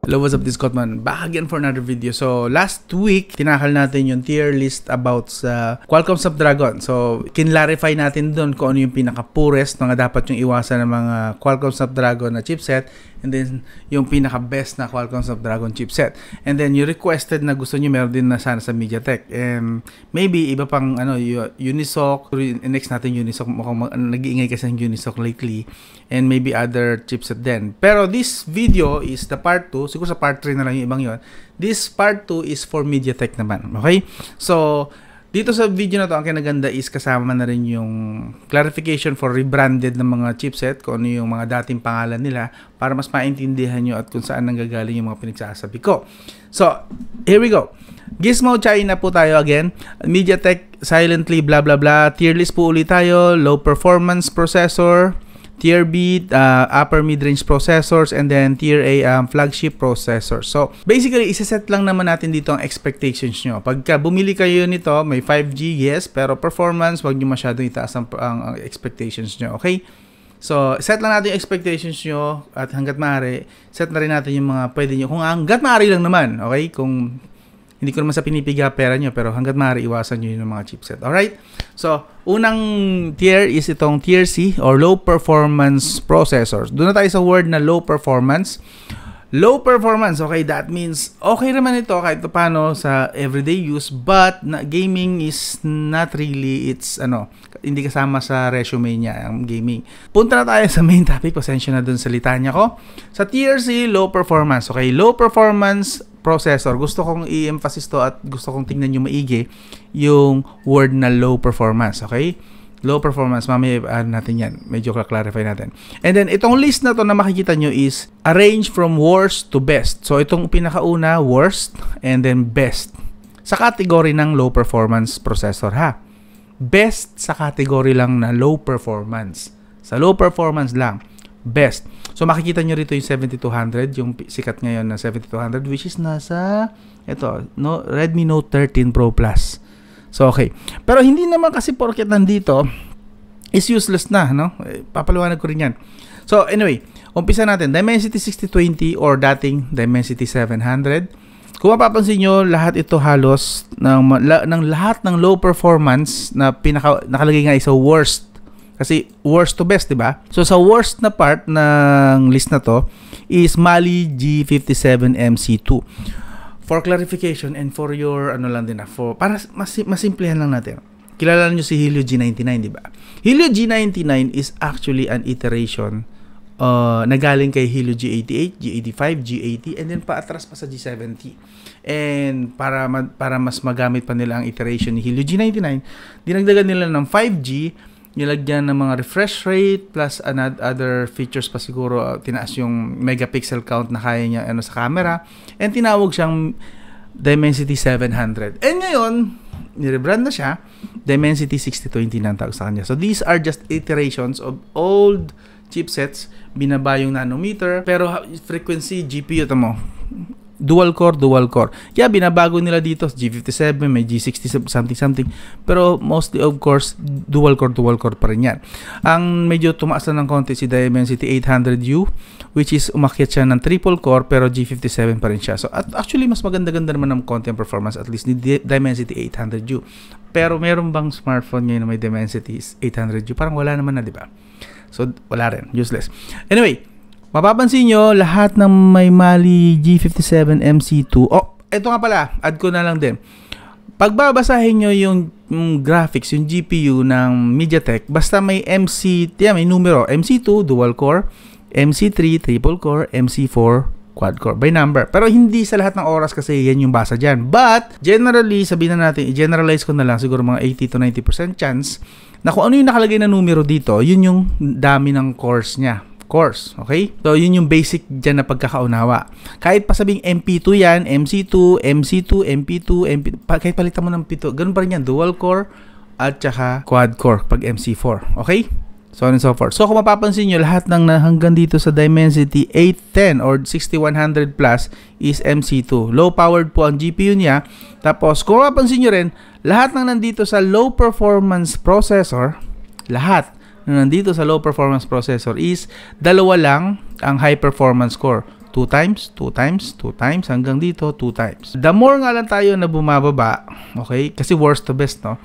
Hello, what's up? This Kotman. Back again for another video. So, last week, tinakal natin yung tier list about sa Qualcomm Snapdragon. So, kinlarify natin doon kung ano yung pinaka-purest mga dapat yung iwasan ng mga Qualcomm Snapdragon na chipset and then yung pinaka-best na Qualcomm Snapdragon chipset. And then you requested na gusto niyo meron din na sana sa MediaTek. And maybe iba pang ano Unisoc, next natin Unisoc mukhang nag-iingay kasi ng Unisoc lately and maybe other chipset then Pero this video is the part 2, siguro sa part 3 na lang yung ibang yon. This part 2 is for MediaTek naman. Okay? So dito sa video na to, ang kinaganda is kasama na rin yung clarification for rebranded ng mga chipset, kung ano yung mga dating pangalan nila, para mas maintindihan nyo at kung saan nanggagaling yung mga pinagsasabi ko. So, here we go. Gizmo China po tayo again. MediaTek silently blah blah blah. Tier list po ulit tayo. Low performance processor tier B uh, upper mid-range processors and then tier A um, flagship processor. So basically, isa-set lang naman natin dito ang expectations nyo. Pagka bumili kayo nito, may 5G, yes, pero performance, huwag nyo masyadong itaas ang, ang, ang expectations nyo, okay? So, set lang natin yung expectations nyo at hanggat maaari, set na rin natin yung mga pwede nyo. Kung hanggat maaari lang naman, okay? Kung hindi ko naman sa pinipiga pera nyo, pero hanggat maaari, iwasan nyo yung mga chipset. Alright? So, unang tier is itong tier C or low performance processors. Doon na tayo sa word na low performance. Low performance, okay, that means okay naman ito kahit paano sa everyday use but na, gaming is not really its ano, hindi kasama sa resume niya ang gaming. Punta na tayo sa main topic, pasensya na dun sa litanya ko. Sa tier C, low performance. Okay, low performance processor, gusto kong i-emphasize to at gusto kong tingnan nyo maigi yung word na low performance, okay? Low performance, mamaya uh, natin yan. Medyo clarify natin. And then, itong list na to na makikita nyo is arrange from worst to best. So, itong pinakauna, worst, and then best. Sa category ng low performance processor, ha? Best sa category lang na low performance. Sa low performance lang, best. So makikita nyo rito yung 7200, yung sikat ngayon na 7200 which is nasa ito, no Redmi Note 13 Pro Plus. So okay. Pero hindi naman kasi porket nandito is useless na, no? Eh, papaliwanag ko rin 'yan. So anyway, umpisa natin Dimensity 6020 or dating Dimensity 700. Kung mapapansin nyo, lahat ito halos ng, la, ng lahat ng low performance na pinaka, nakalagay nga sa worst kasi worst to best, di ba? So sa worst na part ng list na to is Mali G57MC2. For clarification and for your ano lang din na, ah, for, para mas, masimplehan lang natin. Kilala niyo si Helio G99, di ba? Helio G99 is actually an iteration uh, na galing kay Helio G88, G85, G80, and then paatras pa sa G70. And para, ma- para mas magamit pa nila ang iteration ni Helio G99, dinagdagan nila ng 5G nilagyan ng mga refresh rate plus another other features pa siguro ah, tinaas yung megapixel count na kaya niya ano sa camera and tinawag siyang Dimensity 700 and ngayon nirebrand na siya Dimensity 6020 na ang tawag sa kanya so these are just iterations of old chipsets binaba yung nanometer pero frequency GPU tamo dual core, dual core. Kaya binabago nila dito, G57, may G60 something something. Pero mostly of course, dual core, dual core pa rin yan. Ang medyo tumaas na ng konti si Dimensity 800U, which is umakyat siya ng triple core pero G57 pa rin siya. So at actually, mas maganda-ganda naman ng konti ang performance at least ni Dimensity 800U. Pero meron bang smartphone ngayon na may Dimensity 800U? Parang wala naman na, di ba? So, wala rin. Useless. Anyway, Mapapansin nyo, lahat ng may Mali G57 MC2. Oh, eto nga pala, add ko na lang din. Pagbabasahin nyo yung, yung graphics, yung GPU ng MediaTek, basta may MC, yan, may numero, MC2, dual core, MC3, triple core, MC4, quad core by number. Pero hindi sa lahat ng oras kasi yan yung basa dyan. But, generally, sabihin na natin, generalize ko na lang, siguro mga 80 to 90% chance na kung ano yung nakalagay na numero dito, yun yung dami ng cores niya course. Okay? So, yun yung basic dyan na pagkakaunawa. Kahit pa sabing MP2 yan, MC2, MC2, MP2, MP, pa, kahit palitan mo ng pito, ganun pa rin yan. Dual core at saka quad core pag MC4. Okay? So on and so forth. So kung mapapansin nyo, lahat ng hanggang dito sa Dimensity 810 or 6100 plus is MC2. Low powered po ang GPU niya. Tapos kung mapapansin nyo rin, lahat ng nandito sa low performance processor, lahat na nandito sa low performance processor is dalawa lang ang high performance core. 2 times, 2 times, 2 times, hanggang dito 2 times. The more nga lang tayo na bumababa, okay, kasi worst to best, no?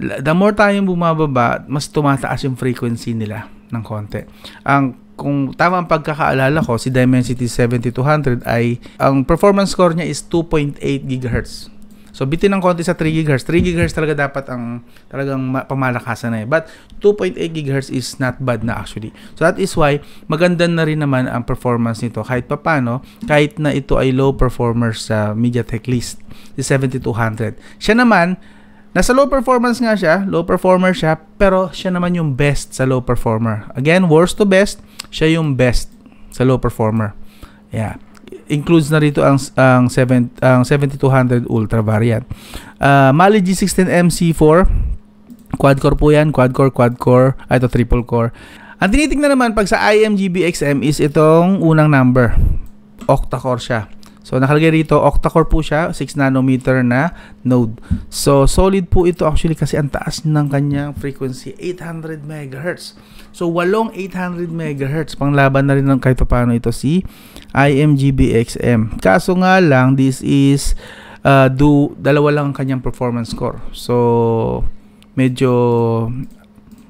The more tayong bumababa, mas tumataas yung frequency nila ng konti. Ang kung tama ang pagkakaalala ko, si Dimensity 7200 ay ang performance score niya is 2.8 GHz. So bitin ng konti sa 3 GHz. 3 GHz talaga dapat ang talagang pamalakasan na eh. But 2.8 GHz is not bad na actually. So that is why maganda na rin naman ang performance nito kahit papano kahit na ito ay low performer sa MediaTek list, the 7200. Siya naman Nasa low performance nga siya, low performer siya, pero siya naman yung best sa low performer. Again, worst to best, siya yung best sa low performer. Yeah includes na rito ang ang, 7, ang 7200 Ultra variant. Uh, Mali G16MC4 quad core po 'yan, quad core, quad core, ay ito triple core. Ang tinitingnan naman pag sa IMGBXM is itong unang number. Octa core siya. So nakalagay rito, octa-core po siya, 6 nanometer na node. So solid po ito actually kasi ang taas ng kanyang frequency, 800 MHz. So walong 800 MHz, panglaban na rin ng kahit paano ito si IMGBXM. Kaso nga lang, this is uh, do, dalawa lang ang kanyang performance score. So medyo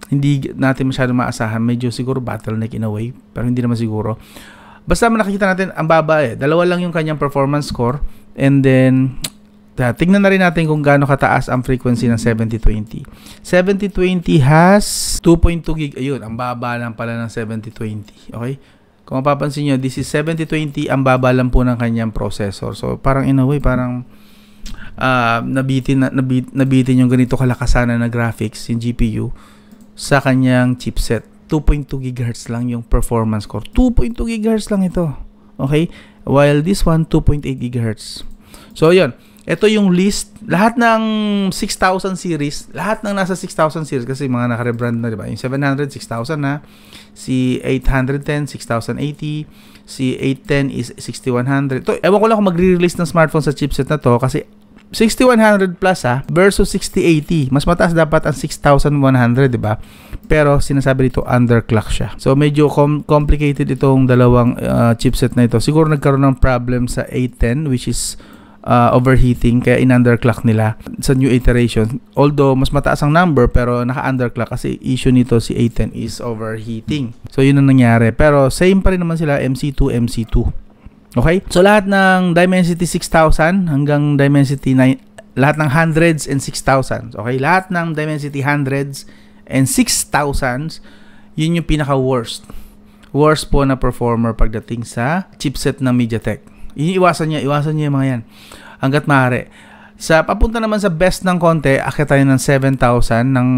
hindi natin masyadong maasahan. Medyo siguro bottleneck in a way. Pero hindi naman siguro. Basta makikita natin, ang baba eh. Dalawa lang yung kanyang performance score. And then, tingnan na rin natin kung gaano kataas ang frequency ng 7020. 7020 has 2.2 gig. Ayun, ang baba lang pala ng 7020. Okay? Kung mapapansin nyo, this is 7020, ang baba lang po ng kanyang processor. So, parang in a way, parang uh, nabitin, na, nabitin yung ganito kalakasan na graphics, yung GPU, sa kanyang chipset. 2.2 GHz lang yung performance core. 2.2 GHz lang ito. Okay? While this one, 2.8 GHz. So, yun. Ito yung list. Lahat ng 6,000 series, lahat ng nasa 6,000 series, kasi mga nakarebrand na, di ba? Yung 700, 6,000 na. Si 810, 6,080. Si 810 is 6,100. Ewan ko lang kung magre-release ng smartphone sa chipset na to kasi 6100 plus ha, ah, versus 6080. Mas mataas dapat ang 6100, di ba? Pero sinasabi dito underclock siya. So medyo com- complicated itong dalawang uh, chipset na ito. Siguro nagkaroon ng problem sa 810 which is uh, overheating kaya in-underclock nila sa new iteration. Although mas mataas ang number pero naka-underclock kasi issue nito si 810 is overheating. So yun ang nangyari. Pero same pa rin naman sila MC2 MC2. Okay? So lahat ng Dimensity 6000 hanggang Dimensity 9 lahat ng hundreds and 6000s. Okay? Lahat ng Dimensity hundreds and 6000s, yun yung pinaka worst. Worst po na performer pagdating sa chipset ng MediaTek. Iniiwasan niya, iwasan niya yung mga yan. Hanggat maaari. Sa papunta naman sa best ng konti, akit tayo ng 7,000 ng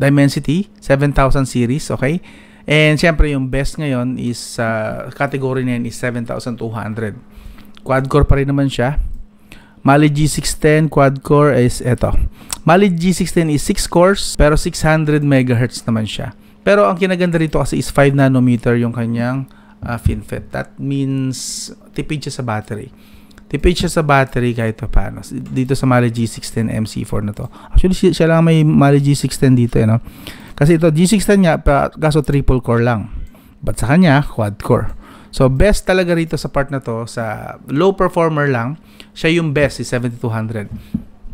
Dimensity, 7,000 series, okay? And syempre yung best ngayon is uh, category na is 7,200. Quad-core pa rin naman siya. Mali G610 quad-core is eto. Mali G610 is 6 cores pero 600 MHz naman siya. Pero ang kinaganda rito kasi is 5 nanometer yung kanyang uh, ah, FinFET. That means tipid siya sa battery tipid siya sa battery kahit pa paano. Dito sa Mali G610 MC4 na to. Actually, siya lang may Mali G610 dito, eh, no? Kasi ito, G610 nga, kaso triple core lang. But sa kanya, quad core. So, best talaga rito sa part na to, sa low performer lang, siya yung best, si 7200.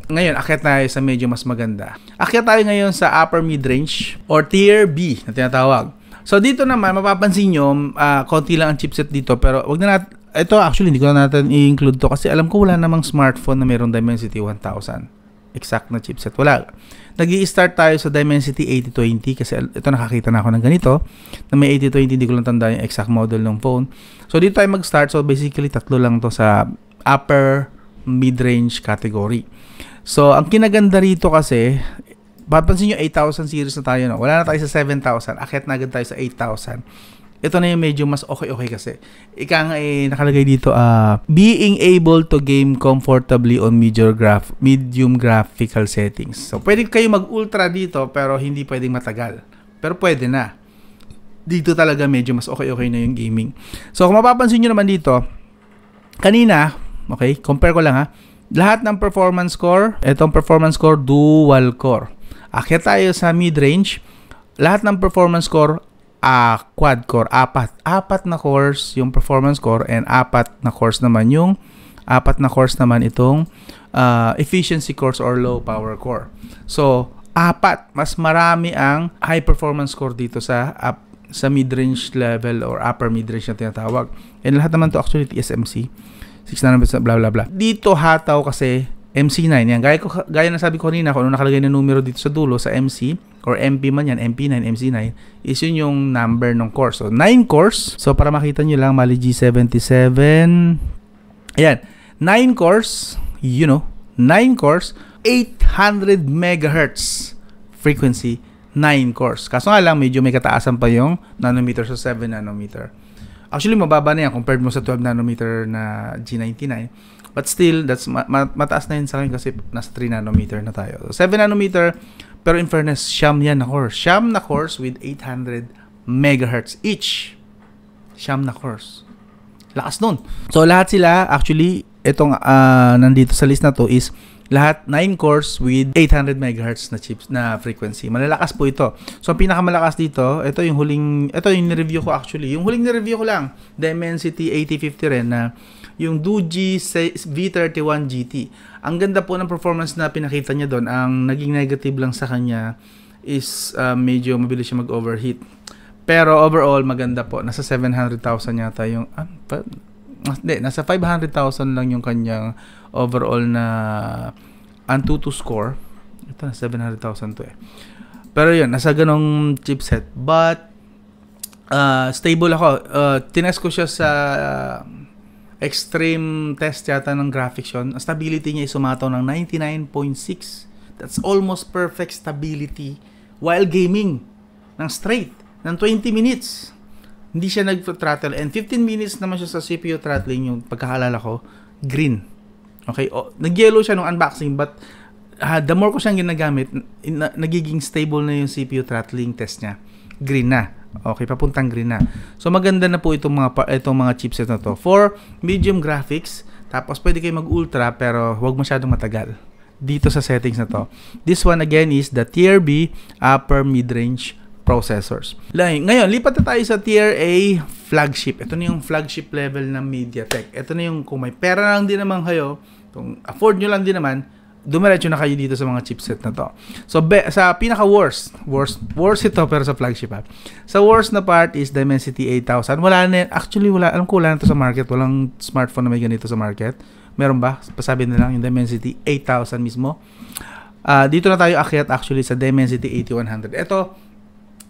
Ngayon, akyat tayo sa medyo mas maganda. Akyat tayo ngayon sa upper mid-range or tier B na tinatawag. So dito naman mapapansin niyo, uh, ah, konti lang ang chipset dito pero wag na natin ito actually hindi ko na natin i-include to kasi alam ko wala namang smartphone na mayroong Dimensity 1000. Exact na chipset. Wala. nag start tayo sa Dimensity 8020 kasi ito nakakita na ako ng ganito na may 8020 hindi ko lang tanda yung exact model ng phone. So dito tayo mag-start. So basically tatlo lang to sa upper mid-range category. So ang kinaganda rito kasi papansin nyo 8,000 series na tayo. No? Wala na tayo sa 7,000. Akit na agad tayo sa 8,000. Ito na yung medyo mas okay-okay kasi. Ika nga eh, nakalagay dito, uh, being able to game comfortably on medium, graph, medium graphical settings. So, pwede kayo mag-ultra dito pero hindi pwedeng matagal. Pero pwede na. Dito talaga medyo mas okay-okay na yung gaming. So, kung mapapansin nyo naman dito, kanina, okay, compare ko lang ha, lahat ng performance score, etong performance score, dual core. Akyat tayo sa mid-range, lahat ng performance score uh, quad core, apat. Apat na cores yung performance core and apat na cores naman yung apat na cores naman itong uh, efficiency cores or low power core. So, apat, mas marami ang high performance core dito sa up, sa mid-range level or upper mid-range na tinatawag. And lahat naman to actually TSMC. 600 blah blah blah. Dito hataw kasi MC9 yan. Gaya, ko, gaya na sabi ko kanina, kung ano nakalagay na numero dito sa dulo sa MC, or MP man yan, MP9, MC9, is yun yung number ng course. So, 9 course. So, para makita nyo lang, mali G77. Ayan, 9 course, you know, 9 course, 800 megahertz frequency, 9 course. Kaso nga lang, medyo may kataasan pa yung nanometer sa 7 nanometer. Actually, mababa na yan compared mo sa 12 nanometer na G99. But still, that's ma- ma- mataas na yun sa akin kasi nasa 3 nanometer na tayo. So, 7 nanometer, pero in fairness, siyam yan na course. Siyam na course with 800 megahertz each. Siyam na course. Lakas nun. So lahat sila, actually, itong uh, nandito sa list na to is lahat 9 cores with 800 MHz na chips na frequency. Malalakas po ito. So ang pinakamalakas dito, ito yung huling ito yung ni-review ko actually. Yung huling ni-review ko lang, Dimensity 8050 rin na yung Duji V31 GT. Ang ganda po ng performance na pinakita niya doon. Ang naging negative lang sa kanya is uh, medyo mabilis siya mag-overheat. Pero overall, maganda po. Nasa 700,000 yata yung... Ah, pa, hindi, nasa 500,000 lang yung kanyang overall na Antutu score. Ito na 700,000 to eh. Pero yun, nasa ganong chipset. But, uh, stable ako. Uh, tinest ko siya sa uh, extreme test yata ng graphics yun. Ang stability niya ay sumataw ng 99.6. That's almost perfect stability while gaming ng straight ng 20 minutes. Hindi siya nag-throttle and 15 minutes naman siya sa CPU throttling yung pagkakalala ko, green Okay, oh, nag-yellow siya nung unboxing but uh, the more ko siyang ginagamit, na, nagiging stable na yung CPU throttling test niya. Green na. Okay, papuntang green na. So maganda na po itong mga itong mga chipset na to for medium graphics. Tapos pwede kayo mag-ultra pero huwag masyadong matagal dito sa settings na to. This one again is the tier B upper mid-range processors. Like, ngayon, lipat na tayo sa tier A flagship. Ito na yung flagship level ng MediaTek. Ito na yung kung may pera lang din naman kayo, kung afford nyo lang din naman, dumiretso na kayo dito sa mga chipset na to. So, be, sa pinaka-worst, worst, worst ito pero sa flagship app. Sa worst na part is Dimensity 8000. Wala na, actually, wala, alam ko wala na to sa market. Walang smartphone na may ganito sa market. Meron ba? Pasabi na lang yung Dimensity 8000 mismo. Uh, dito na tayo akyat actually sa Dimensity 8100. Ito,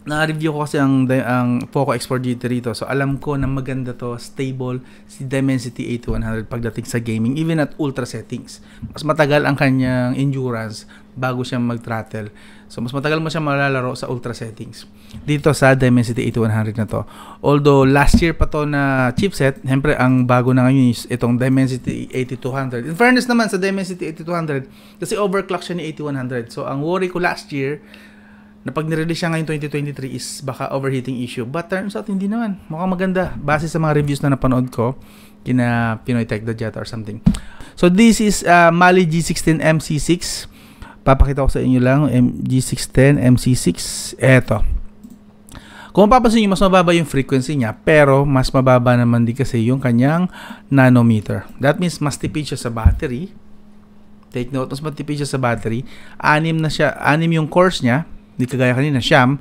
na-review ko kasi ang, ang Poco X4 GT rito. So, alam ko na maganda to, stable, si Dimensity 8100 pagdating sa gaming, even at ultra settings. Mas matagal ang kanyang endurance bago siya mag-throttle. So, mas matagal mo siya malalaro sa ultra settings. Dito sa Dimensity 8100 na to. Although, last year pa to na chipset, siyempre, ang bago na ngayon is itong Dimensity 8200. In fairness naman sa Dimensity 8200, kasi overclock siya ni 8100. So, ang worry ko last year, na pag nirelease siya ngayon 2023 is baka overheating issue. But turns out hindi naman. Mukhang maganda. Base sa mga reviews na napanood ko kina Pinoy Tech Jet or something. So this is uh, Mali G16 MC6. Papakita ko sa inyo lang G610 MC6. Eto. Kung papansin nyo, mas mababa yung frequency niya, pero mas mababa naman din kasi yung kanyang nanometer. That means, mas tipid siya sa battery. Take note, mas matipid siya sa battery. Anim na siya, anim yung cores niya, Di kagaya kanina, siyam.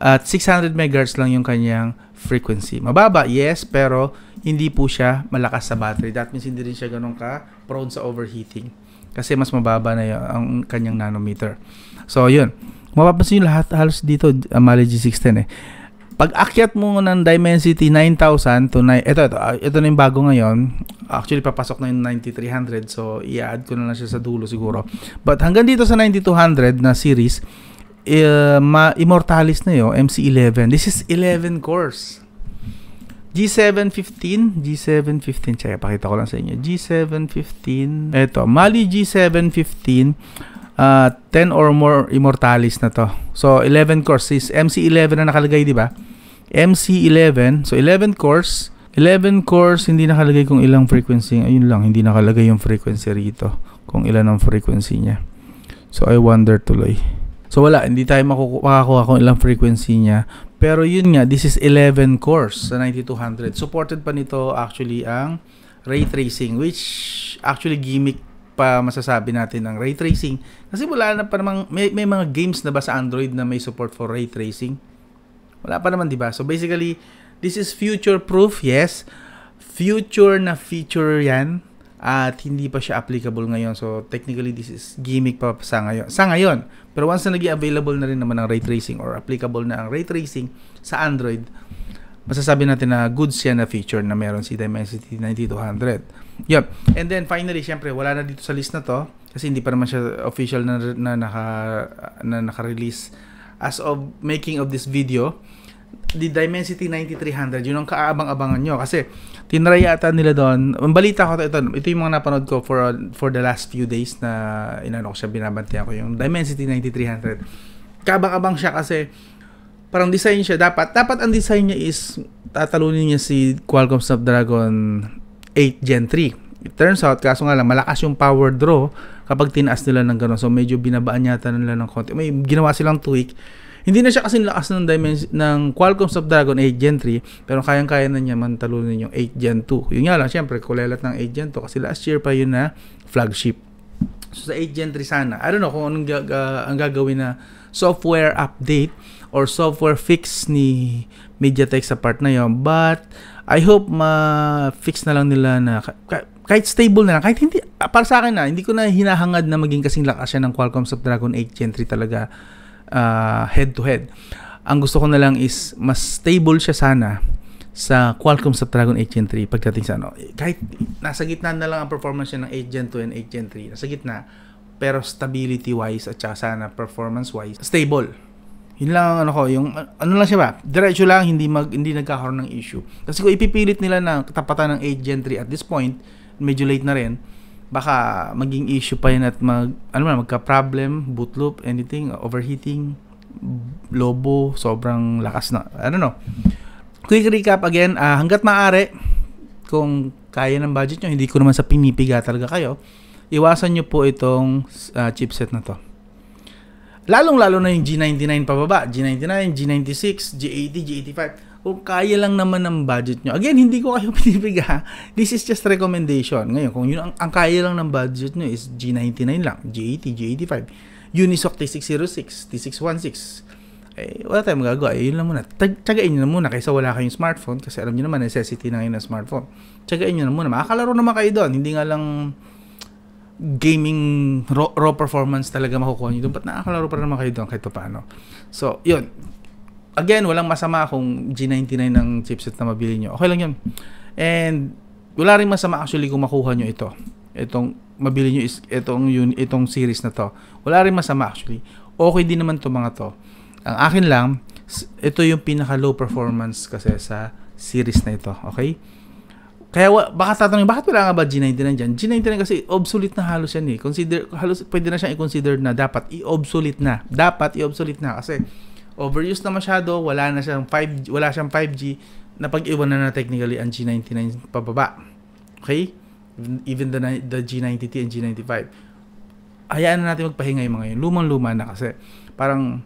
At 600 MHz lang yung kanyang frequency. Mababa, yes, pero hindi po siya malakas sa battery. That means hindi rin siya ganun ka prone sa overheating. Kasi mas mababa na yung ang kanyang nanometer. So, yun. Mapapansin nyo lahat halos dito, uh, Mali G610 eh. Pag akyat mo ng Dimensity 9000 to 9, ito, ito, ito ah, na yung bago ngayon. Actually, papasok na yung 9300. So, i-add ko na lang siya sa dulo siguro. But hanggang dito sa 9200 na series, uh, eh, ma- immortalis na 'yo MC11. This is 11 course G715, G715, check, pakita ko lang sa inyo. G715, eto, Mali G715, uh, 10 or more immortalis na to. So, 11 cores is MC11 na nakalagay, di ba? MC11, so 11 course 11 course hindi nakalagay kung ilang frequency. Ayun lang, hindi nakalagay yung frequency rito. Kung ilan ang frequency niya. So, I wonder tuloy. So wala, hindi tayo makakuha kung ilang frequency niya. Pero yun nga, this is 11 cores sa 9200. Supported pa nito actually ang ray tracing which actually gimmick pa masasabi natin ang ray tracing kasi wala na pa namang may, may mga games na ba sa Android na may support for ray tracing wala pa naman di ba so basically this is future proof yes future na feature yan at hindi pa siya applicable ngayon. So technically this is gimmick pa sa ngayon. Sa ngayon, pero once na naging available na rin naman ang ray tracing or applicable na ang ray tracing sa Android, masasabi natin na good yan na feature na meron si Dimensity 9200. Yep. And then finally, syempre, wala na dito sa list na to kasi hindi pa naman siya official na, na, naka, na naka-release as of making of this video. The Dimensity 9300, yun ang kaabang-abangan nyo kasi tinry yata nila doon. Ang balita ko ito, ito yung mga napanood ko for for the last few days na inano ko siya binabantayan ko yung Dimensity 9300. Kabang-abang siya kasi parang design siya dapat dapat ang design niya is tatalunin niya si Qualcomm Snapdragon 8 Gen 3. It turns out, kaso nga lang, malakas yung power draw kapag tinaas nila ng gano'n. So, medyo binabaan yata nila ng konti. May ginawa silang tweak hindi na siya kasi lakas ng, dimension, ng Qualcomm Snapdragon 8 Gen 3 pero kayang-kaya na niya man talunin yung 8 Gen 2. Yun nga lang, syempre, kulelat ng 8 Gen 2 kasi last year pa yun na flagship. So sa 8 Gen 3 sana, I don't know kung anong gag- uh, ang gagawin na software update or software fix ni MediaTek sa part na yon. But I hope ma-fix na lang nila na kahit stable na lang, kahit hindi, ah, para sa akin na, hindi ko na hinahangad na maging kasing lakas siya ng Qualcomm Snapdragon 8 Gen 3 talaga uh, ah, head-to-head. Ang gusto ko na lang is mas stable siya sana sa Qualcomm Snapdragon 8 Gen 3 pagdating sa ano. Eh, kahit nasa gitna na lang ang performance niya ng 8 Gen 2 and 8 Gen 3. Nasa gitna. Pero stability-wise at saka sana performance-wise, stable. Yun lang ano ko, yung ano lang siya ba? Diretso lang, hindi mag hindi nagkakaroon ng issue. Kasi kung ipipilit nila na katapatan ng 8 Gen 3 at this point, medyo late na rin, baka maging issue pa yun at mag, ano man, magka-problem, boot loop, anything, overheating, lobo, sobrang lakas na. I don't know. Quick recap again, uh, hanggat maaari, kung kaya ng budget nyo, hindi ko naman sa pinipiga talaga kayo, iwasan nyo po itong uh, chipset na to. Lalong-lalo na yung G99 pababa, G99, G96, G80, G85 kung kaya lang naman ng budget nyo. Again, hindi ko kayo pinipiga. This is just recommendation. Ngayon, kung yun ang, ang kaya lang ng budget nyo is G99 lang, G80, G85, Unisoc T606, T616. Eh, wala tayong magagawa. Eh, yun lang muna. Tag Tagain nyo na muna kaysa wala kayong smartphone kasi alam nyo naman, necessity na ngayon ng smartphone. Tagain nyo na muna. Makakalaro naman kayo doon. Hindi nga lang gaming raw, raw performance talaga makukuha nyo doon. Ba't nakakalaro pa naman kayo doon kahit pa paano? So, yun again, walang masama kung G99 ng chipset na mabili nyo. Okay lang yun. And, wala rin masama actually kung makuha nyo ito. Itong, mabili nyo is, itong, yun, itong series na to. Wala rin masama actually. Okay din naman to mga to. Ang akin lang, ito yung pinaka low performance kasi sa series na ito. Okay? Kaya wa, baka tatanungin, bakit wala nga ba G99 dyan? G99 kasi obsolete na halos yan eh. Consider, halos, pwede na siyang i-consider na dapat i-obsolete na. Dapat i-obsolete na kasi overuse na masyado, wala na siyang 5 wala siyang 5G, na pag iwan na na technically ang G99 pababa. Okay? Even the, the G90T and G95. Hayaan na natin magpahinga yung mga yun. Lumang-luma na kasi. Parang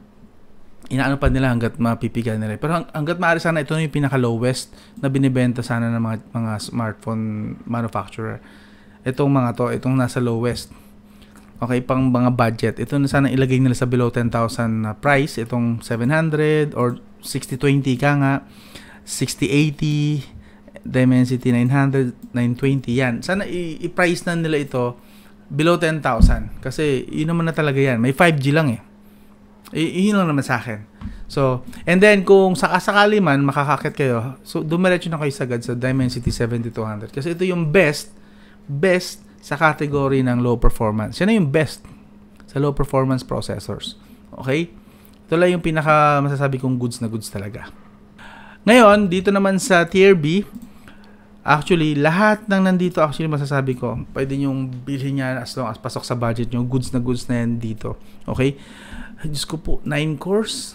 inaano pa nila hanggat mapipiga nila. Pero hang, hanggat maaari sana ito na yung pinaka lowest na binebenta sana ng mga mga smartphone manufacturer. Itong mga to, itong nasa lowest okay, pang mga budget. Ito na sana ilagay nila sa below 10,000 na price, itong 700 or 6020 ka nga, 6080, Dimensity 900, 920, yan. Sana i-price na nila ito below 10,000 kasi yun naman na talaga yan. May 5G lang eh. I- yun lang naman sa akin. So, and then kung sakasakali man makakakit kayo, so dumiretso na kayo sagad sa Dimensity 7200 kasi ito yung best best sa category ng low performance. Siya na yung best sa low performance processors. Okay? Ito lang yung pinaka masasabi kong goods na goods talaga. Ngayon, dito naman sa tier B, actually, lahat ng nandito actually masasabi ko, pwede nyong bilhin yan as long as pasok sa budget nyo, goods na goods na yan dito. Okay? Diyos ko po, 9 cores?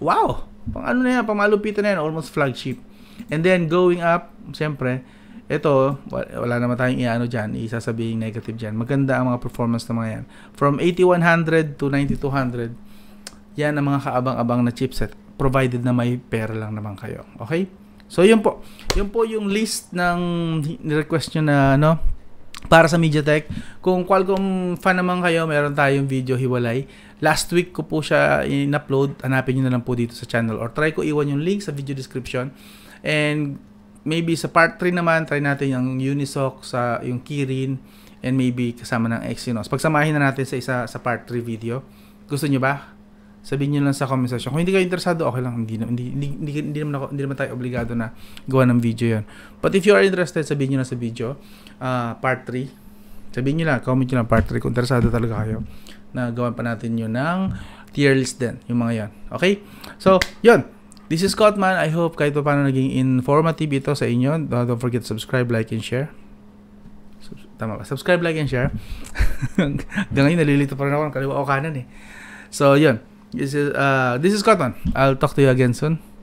Wow! Pang ano na yan, pang malupitan na yan, almost flagship. And then, going up, siyempre, ito, wala naman tayong iano dyan, isasabihin negative dyan. Maganda ang mga performance ng mga yan. From 8100 to 9200, yan ang mga kaabang-abang na chipset provided na may pera lang naman kayo. Okay? So, yun po. Yun po yung list ng request nyo na, ano, para sa MediaTek. Kung Qualcomm fan naman kayo, meron tayong video hiwalay. Last week ko po siya in-upload. Hanapin nyo na lang po dito sa channel or try ko iwan yung link sa video description. And maybe sa part 3 naman, try natin yung Unisoc, sa, yung Kirin, and maybe kasama ng Exynos. Pagsamahin na natin sa isa sa part 3 video. Gusto niyo ba? Sabihin niyo lang sa comment section. Kung hindi kayo interesado, okay lang. Hindi, hindi, hindi, hindi, hindi, naman, ako, hindi naman tayo obligado na gawa ng video yon. But if you are interested, sabihin niyo na sa video. Uh, part 3. Sabihin niyo lang, comment niyo lang part 3 kung interesado talaga kayo na gawan pa natin 'yon ng tier list din, yung mga yan. Okay? So, 'yon. This is Scottman. I hope kahit paano naging informative ito sa inyo. Don't forget to subscribe, like, and share. Sub- tama ba? Subscribe, like, and share. Hanggang ngayon, nalilito pa rin ako ng kaliwa o kanan eh. So, yun. This is, uh, this is Scottman. I'll talk to you again soon.